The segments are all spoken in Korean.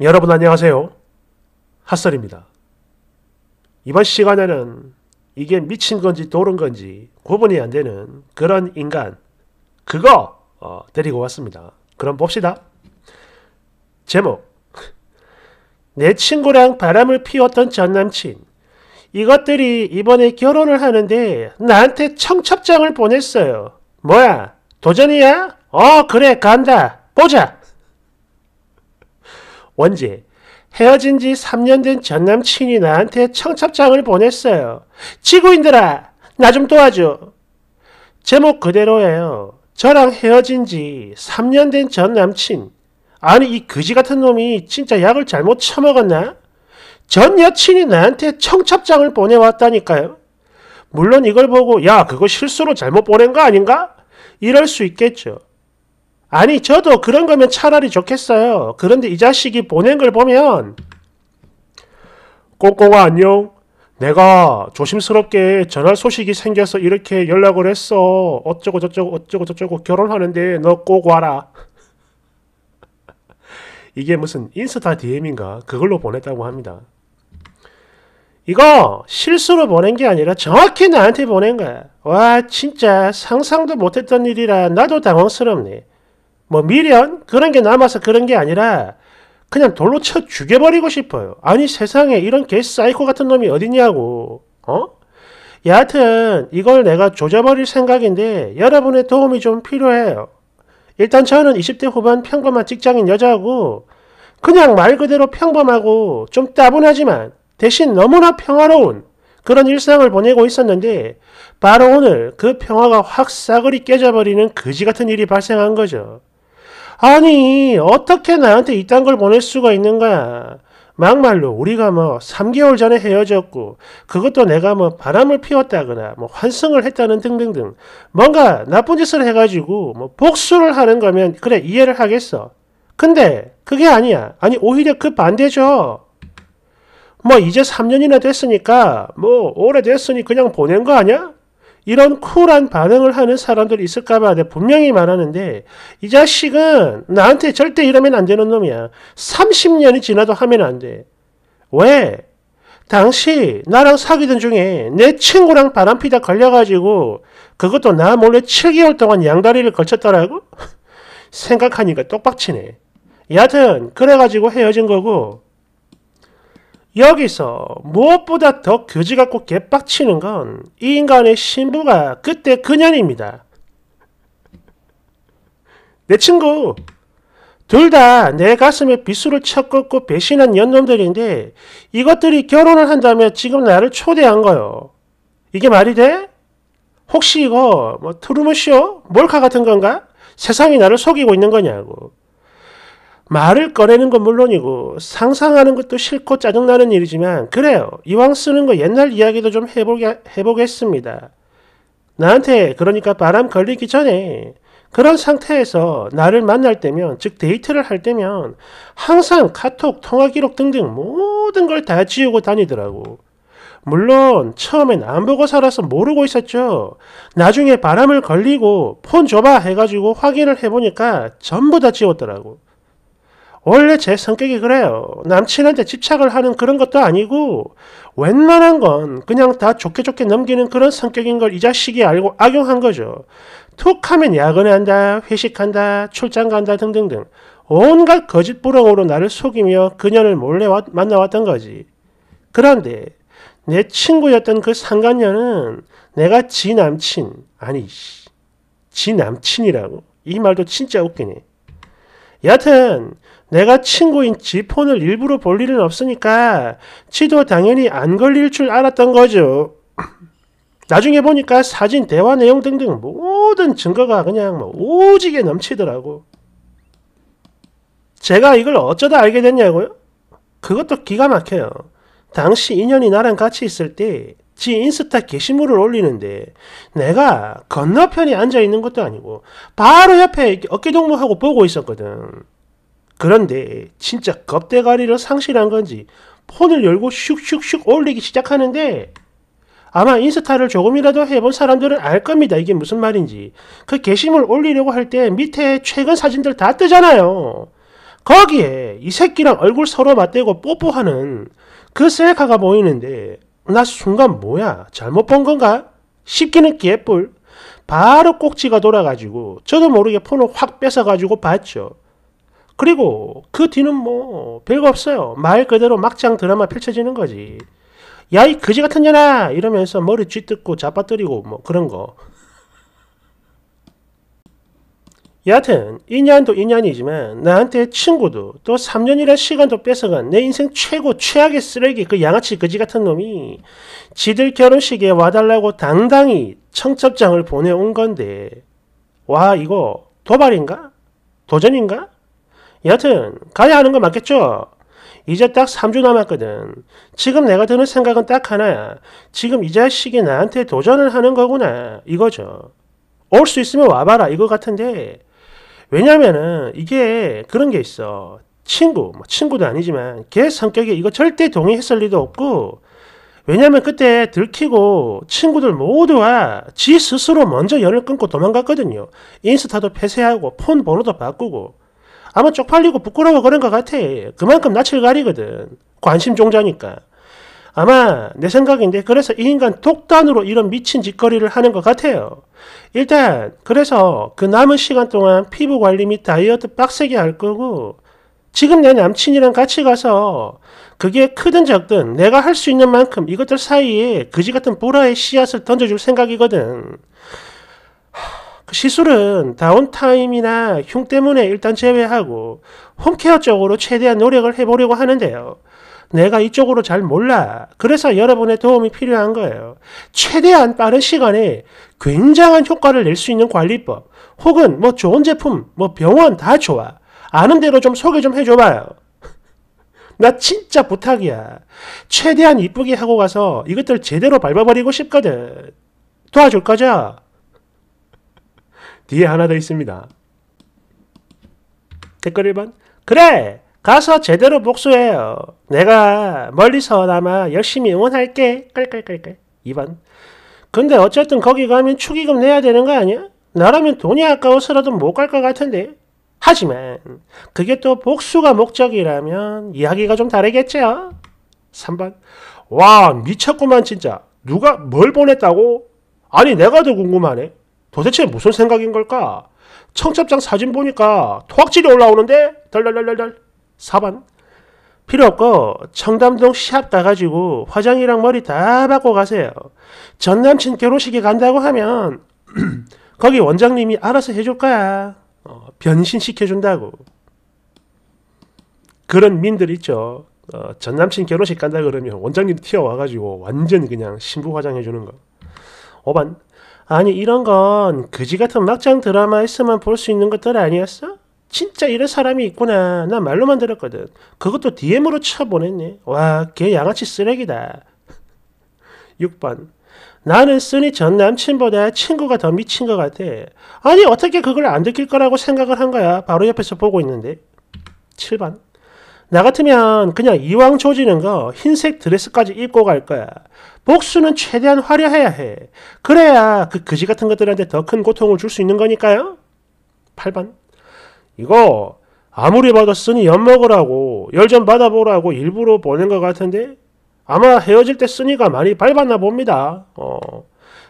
여러분 안녕하세요. 핫설입니다. 이번 시간에는 이게 미친 건지 도른 건지 구분이 안 되는 그런 인간 그거 어, 데리고 왔습니다. 그럼 봅시다. 제목 내 친구랑 바람을 피웠던 전남친 이것들이 이번에 결혼을 하는데 나한테 청첩장을 보냈어요. 뭐야 도전이야? 어 그래 간다 보자 원제. 헤어진 지 3년 된 전남친이 나한테 청첩장을 보냈어요. 지구인들아, 나 좀 도와줘. 제목 그대로예요. 저랑 헤어진 지 3년 된전 남친. 아니, 이 그지 같은 놈이 진짜 약을 잘못 처먹었나? 전 여친이 나한테 청첩장을 보내왔다니까요. 물론 이걸 보고, 야, 그거 실수로 잘못 보낸 거 아닌가? 이럴 수 있겠죠. 아니 저도 그런 거면 차라리 좋겠어요. 그런데 이 자식이 보낸 걸 보면 꽁꽁아 안녕. 내가 조심스럽게 전할 소식이 생겨서 이렇게 연락을 했어. 어쩌고 저쩌고 어쩌고 저쩌고 결혼하는데 너 꼭 와라. 이게 무슨 인스타 DM인가 그걸로 보냈다고 합니다. 이거 실수로 보낸 게 아니라 정확히 나한테 보낸 거야. 와 진짜 상상도 못했던 일이라 나도 당황스럽네. 뭐 미련 그런 게 남아서 그런 게 아니라 그냥 돌로 쳐 죽여버리고 싶어요. 아니 세상에 이런 개 사이코 같은 놈이 어딨냐고. 어? 여하튼 이걸 내가 조져버릴 생각인데 여러분의 도움이 좀 필요해요. 일단 저는 20대 후반 평범한 직장인 여자고 그냥 말 그대로 평범하고 좀 따분하지만 대신 너무나 평화로운 그런 일상을 보내고 있었는데 바로 오늘 그 평화가 확 싸그리 깨져버리는 그지 같은 일이 발생한 거죠. 아니 어떻게 나한테 이딴 걸 보낼 수가 있는 거야. 막말로 우리가 뭐 3개월 전에 헤어졌고 그것도 내가 뭐 바람을 피웠다거나 뭐 환승을 했다는 등등등 뭔가 나쁜 짓을 해가지고 뭐 복수를 하는 거면 그래 이해를 하겠어. 근데 그게 아니야. 아니 오히려 그 반대죠. 뭐 이제 3년이나 됐으니까 뭐 오래됐으니 그냥 보낸 거 아니야? 이런 쿨한 반응을 하는 사람들 있을까봐 분명히 말하는데 이 자식은 나한테 절대 이러면 안 되는 놈이야. 30년이 지나도 하면 안 돼. 왜? 당시 나랑 사귀던 중에 내 친구랑 바람피다 걸려가지고 그것도 나 몰래 7개월 동안 양다리를 걸쳤더라고? 생각하니까 똑박치네. 여하튼 그래가지고 헤어진 거고 여기서 무엇보다 더 교지 갖고 개빡치는 건 이 인간의 신부가 그때 그년입니다. 내 친구 둘 다 내 가슴에 비수를 쳐꺾고 배신한 연놈들인데 이것들이 결혼을 한다면 지금 나를 초대한 거요. 이게 말이 돼? 혹시 이거 뭐 트루먼쇼? 몰카 같은 건가? 세상이 나를 속이고 있는 거냐고. 말을 꺼내는 건 물론이고 상상하는 것도 싫고 짜증나는 일이지만 그래요. 이왕 쓰는 거 옛날 이야기도 좀 해보게, 해보겠습니다. 나한테 그러니까 바람 걸리기 전에 그런 상태에서 나를 만날 때면 즉 데이트를 할 때면 항상 카톡, 통화 기록 등등 모든 걸 다 지우고 다니더라고. 물론 처음엔 안 보고 살아서 모르고 있었죠. 나중에 바람을 걸리고 폰 줘봐 해가지고 확인을 해보니까 전부 다 지웠더라고. 원래 제 성격이 그래요. 남친한테 집착을 하는 그런 것도 아니고 웬만한 건 그냥 다 좋게 좋게 넘기는 그런 성격인 걸 이 자식이 알고 악용한 거죠. 툭 하면 야근한다, 회식한다, 출장 간다 등등등 온갖 거짓부렁으로 나를 속이며 그녀를 몰래 와, 만나왔던 거지. 그런데 내 친구였던 그 상간녀는 내가 지 남친, 아니, 지 남친이라고. 이 말도 진짜 웃기네. 여튼 하 내가 친구인 지 폰을 일부러 볼 일은 없으니까 지도 당연히 안 걸릴 줄 알았던 거죠. 나중에 보니까 사진, 대화 내용 등등 모든 증거가 그냥 뭐 오지게 넘치더라고. 제가 이걸 어쩌다 알게 됐냐고요? 그것도 기가 막혀요. 당시 인연이 나랑 같이 있을 때지 인스타 게시물을 올리는데 내가 건너편에 앉아 있는 것도 아니고 바로 옆에 어깨 동무하고 보고 있었거든. 그런데 진짜 겁대가리를 상실한 건지 폰을 열고 슉슉슉 올리기 시작하는데 아마 인스타를 조금이라도 해본 사람들은 알 겁니다. 이게 무슨 말인지. 그 게시물 올리려고 할 때 밑에 최근 사진들 다 뜨잖아요. 거기에 이 새끼랑 얼굴 서로 맞대고 뽀뽀하는 그 셀카가 보이는데 나 순간 뭐야? 잘못 본 건가? 싶기는 기뿔 바로 꼭지가 돌아가지고 저도 모르게 폰을 확 뺏어가지고 봤죠. 그리고 그 뒤는 뭐 별거 없어요. 말 그대로 막장 드라마 펼쳐지는 거지. 야 이 거지 같은 년아 이러면서 머리 쥐뜯고 잡아뜨리고 뭐 그런 거. 여하튼 인연도 인연이지만 나한테 친구도 또 3년이란 시간도 뺏어간 내 인생 최고 최악의 쓰레기 그 양아치 거지 같은 놈이 지들 결혼식에 와달라고 당당히 청첩장을 보내온 건데 와 이거 도발인가? 도전인가? 여하튼 가야 하는 거 맞겠죠? 이제 딱 3주 남았거든. 지금 내가 드는 생각은 딱 하나야. 지금 이 자식이 나한테 도전을 하는 거구나. 이거죠. 올 수 있으면 와봐라. 이거 같은데 왜냐면은 이게 그런 게 있어. 친구, 뭐 친구도 아니지만 걔 성격에 이거 절대 동의했을 리도 없고 왜냐면 그때 들키고 친구들 모두가 지 스스로 먼저 연을 끊고 도망갔거든요. 인스타도 폐쇄하고 폰 번호도 바꾸고 아마 쪽팔리고 부끄러워 그런 것 같아. 그만큼 낯을 가리거든. 관심 종자니까. 아마 내 생각인데 그래서 이 인간 독단으로 이런 미친 짓거리를 하는 것 같아요. 일단 그래서 그 남은 시간 동안 피부 관리 및 다이어트 빡세게 할 거고 지금 내 남친이랑 같이 가서 그게 크든 작든 내가 할 수 있는 만큼 이것들 사이에 그지 같은 보라의 씨앗을 던져줄 생각이거든. 그 시술은 다운타임이나 흉 때문에 일단 제외하고 홈케어 쪽으로 최대한 노력을 해보려고 하는데요. 내가 이쪽으로 잘 몰라. 그래서 여러분의 도움이 필요한 거예요. 최대한 빠른 시간에 굉장한 효과를 낼 수 있는 관리법, 혹은 뭐 좋은 제품, 뭐 병원 다 좋아. 아는 대로 좀 소개 좀 해줘봐요. 나 진짜 부탁이야. 최대한 이쁘게 하고 가서 이것들 제대로 밟아버리고 싶거든. 도와줄 거죠? 뒤에 하나 더 있습니다. 댓글 1번. 그래! 가서 제대로 복수해요. 내가 멀리서나마 열심히 응원할게. 깔깔깔깔. 2번. 근데 어쨌든 거기 가면 축의금 내야 되는 거 아니야? 나라면 돈이 아까워서라도 못 갈 것 같은데. 하지만 그게 또 복수가 목적이라면 이야기가 좀 다르겠죠? 3번. 와 미쳤구만 진짜. 누가 뭘 보냈다고? 아니 내가 더 궁금하네. 도대체 무슨 생각인 걸까? 청첩장 사진 보니까 토악질이 올라오는데? 덜덜덜덜덜. 4번 필요 없고 청담동 시합 가가지고 화장이랑 머리 다 받고 가세요. 전 남친 결혼식에 간다고 하면 거기 원장님이 알아서 해줄 거야. 어, 변신시켜준다고. 그런 민들 있죠. 어, 전 남친 결혼식 간다 그러면 원장님 튀어와가지고 완전 그냥 신부 화장해주는 거. 5번 아니 이런 건 그지 같은 막장 드라마에서만 볼 수 있는 것들 아니었어? 진짜 이런 사람이 있구나. 나 말로만 들었거든. 그것도 DM으로 쳐보냈네. 와, 개 양아치 쓰레기다. 6번. 나는 쓰니 전 남친보다 친구가 더 미친 것 같아. 아니, 어떻게 그걸 안 느낄 거라고 생각을 한 거야. 바로 옆에서 보고 있는데. 7번. 나 같으면 그냥 이왕 조지는 거 흰색 드레스까지 입고 갈 거야. 복수는 최대한 화려해야 해. 그래야 그 그지 같은 것들한테 더 큰 고통을 줄 수 있는 거니까요. 8번. 이거 아무리 봐도 쓰니 엿먹으라고 열전 받아보라고 일부러 보낸 것 같은데 아마 헤어질 때 쓰니가 많이 밟았나 봅니다. 어.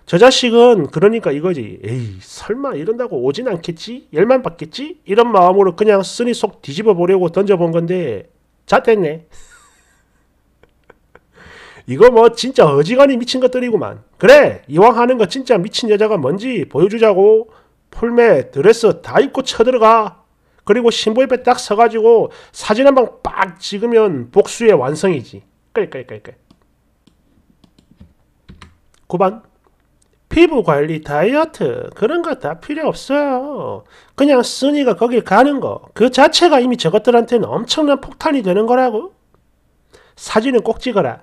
저 자식은 그러니까 이거지. 에이 설마 이런다고 오진 않겠지? 열만 받겠지? 이런 마음으로 그냥 쓰니 속 뒤집어 보려고 던져본 건데 잣됐네. 이거 뭐 진짜 어지간히 미친 것들이구만. 그래 이왕 하는 거 진짜 미친 여자가 뭔지 보여주자고 풀메 드레스 다 입고 쳐들어가. 그리고 신부 옆에 딱 서가지고 사진 한 방 빡 찍으면 복수의 완성이지. 끌끌끌끌. 9번 피부 관리, 다이어트 그런 거 다 필요 없어요. 그냥 쓰니가 거길 가는 거그 자체가 이미 저것들한테는 엄청난 폭탄이 되는 거라고. 사진은 꼭 찍어라.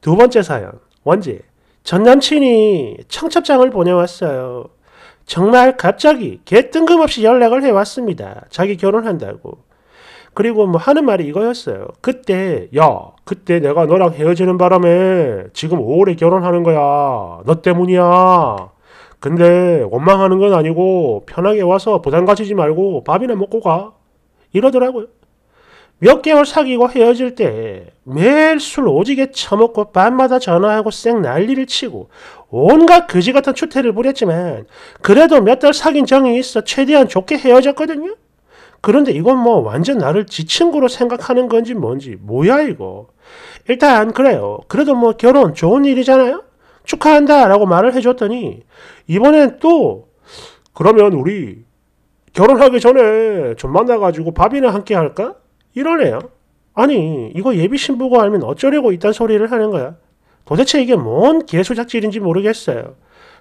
두 번째 사연 원지 전 남친이 청첩장을 보내왔어요. 정말 갑자기 개뜬금없이 연락을 해왔습니다. 자기 결혼한다고. 그리고 뭐 하는 말이 이거였어요. 그때 야 그때 내가 너랑 헤어지는 바람에 지금 오래 결혼하는 거야. 너 때문이야. 근데 원망하는 건 아니고 편하게 와서 부담 가지지 말고 밥이나 먹고 가. 이러더라고요. 몇 개월 사귀고 헤어질 때 매일 술 오지게 처먹고 밤마다 전화하고 쌩 난리를 치고 온갖 거지같은 추태를 부렸지만 그래도 몇 달 사귄 정이 있어 최대한 좋게 헤어졌거든요. 그런데 이건 뭐 완전 나를 지친구로 생각하는 건지 뭔지 뭐야 이거. 일단 그래요. 그래도 뭐 결혼 좋은 일이잖아요. 축하한다 라고 말을 해줬더니 이번엔 또 그러면 우리 결혼하기 전에 좀 만나가지고 밥이나 함께 할까? 이러네요. 아니 이거 예비 신부가 알면 어쩌려고 이딴 소리를 하는 거야. 도대체 이게 뭔 개수작질인지 모르겠어요.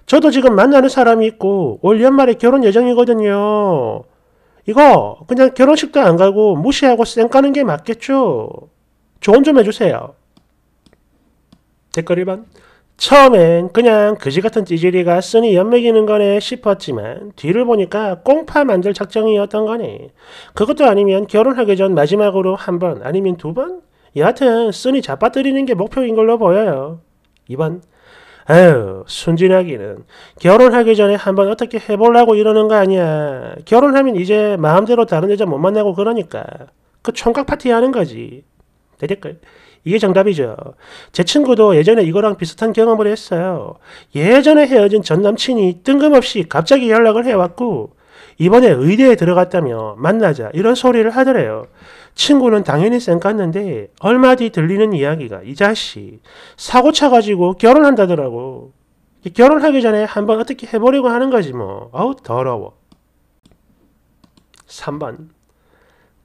저도 지금 만나는 사람이 있고 올 연말에 결혼 예정이거든요. 이거 그냥 결혼식도 안 가고 무시하고 쌩 까는 게 맞겠죠? 조언 좀 해주세요. 댓글 1번 처음엔 그냥 그지같은 찌질이가 쓰니 연맥이는 거네 싶었지만 뒤를 보니까 꽁파 만들 작정이었던 거네. 그것도 아니면 결혼하기 전 마지막으로 한 번 아니면 두 번? 여하튼 쓰니 잡아뜨리는 게 목표인 걸로 보여요. 이번 아유 순진하기는 결혼하기 전에 한 번 어떻게 해보려고 이러는 거 아니야. 결혼하면 이제 마음대로 다른 여자 못 만나고 그러니까 그 총각 파티 하는 거지. 대댓글 이게 정답이죠. 제 친구도 예전에 이거랑 비슷한 경험을 했어요. 예전에 헤어진 전 남친이 뜬금없이 갑자기 연락을 해왔고, 이번에 의대에 들어갔다며 만나자 이런 소리를 하더래요. 친구는 당연히 쌩깠는데 얼마 뒤 들리는 이야기가 이 자식 사고 차가지고 결혼한다더라고. 결혼하기 전에 한번 어떻게 해보려고 하는 거지 뭐. 어우 더러워. 3번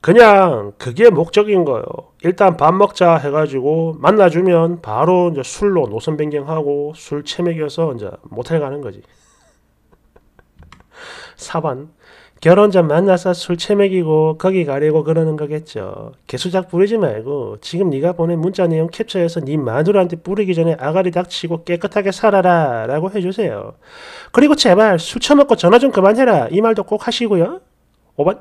그냥 그게 목적인 거예요. 일단 밥 먹자 해가지고 만나주면 바로 이제 술로 노선 변경하고 술채맥이어서 이제 모텔 가는 거지. 4번 결혼 전 만나서 술 채맥이고 거기 가려고 그러는 거겠죠. 개수작 부리지 말고 지금 네가 보낸 문자 내용 캡처해서 네 마누라한테 뿌리기 전에 아가리 닥치고 깨끗하게 살아라 라고 해주세요. 그리고 제발 술 처먹고 전화 좀 그만해라 이 말도 꼭 하시고요. 5번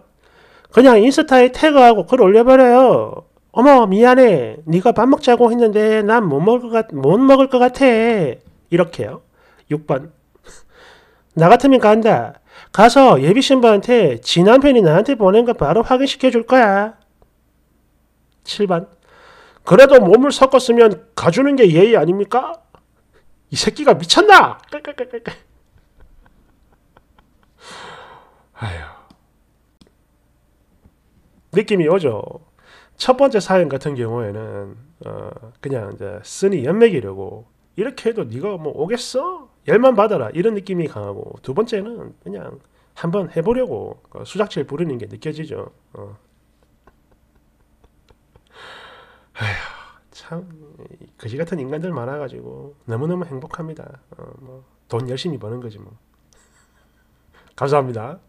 그냥 인스타에 태그하고 글 올려버려요. 어머 미안해 네가 밥 먹자고 했는데 난 못 먹을, 못 먹을 것 같아 이렇게요 6번 나 같으면 간다 가서 예비 신부한테 지 남편이 나한테 보낸 거 바로 확인시켜 줄 거야 7번 그래도 몸을 섞었으면 가주는 게 예의 아닙니까? 이 새끼가 미쳤나? 아휴 느낌이 오죠. 첫 번째 사연 같은 경우에는 어, 그냥 이제 쓰니 연맥이려고 이렇게 해도 네가 뭐 오겠어? 열만 받아라 이런 느낌이 강하고 두 번째는 그냥 한번 해보려고 그 수작질 부리는 게 느껴지죠. 어. 참 그지 같은 인간들 많아가지고 너무너무 행복합니다. 어, 뭐, 돈 열심히 버는 거지 뭐. 감사합니다.